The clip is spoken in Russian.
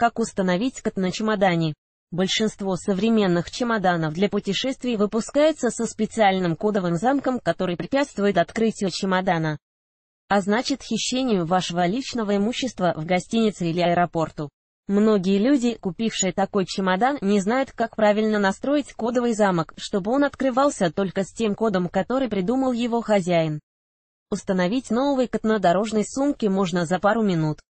Как установить код на чемодане? Большинство современных чемоданов для путешествий выпускается со специальным кодовым замком, который препятствует открытию чемодана, а значит хищению вашего личного имущества в гостинице или аэропорту. Многие люди, купившие такой чемодан, не знают, как правильно настроить кодовый замок, чтобы он открывался только с тем кодом, который придумал его хозяин. Установить новый код на дорожной сумке можно за пару минут.